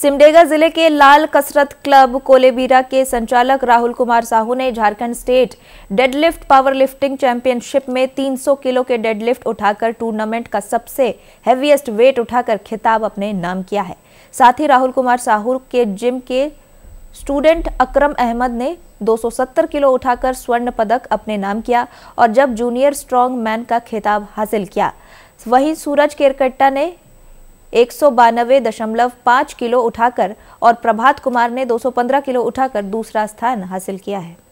सिमडेगा जिले के लाल कसरत क्लब कोलेबीरा के संचालक राहुल कुमार साहू ने Jharkhand state deadlift powerlifting championship में 300 किलो के डेडलिफ्ट उठाकर टूर्नामेंट का सबसे हैवीएस्ट वेट उठाकर खिताब अपने नाम किया है साथ ही राहुल कुमार साहू के जिम के स्टूडेंट अकरम अहमद ने 270 किलो उठाकर स्वर्ण पदक अपने नाम किया और जब जूनियर स्ट्रॉन्ग मैन का खिताब हासिल किया वहीं सूरज केरकट्टा ने एक किलो उठाकर और प्रभात कुमार ने 215 किलो उठाकर दूसरा स्थान हासिल किया है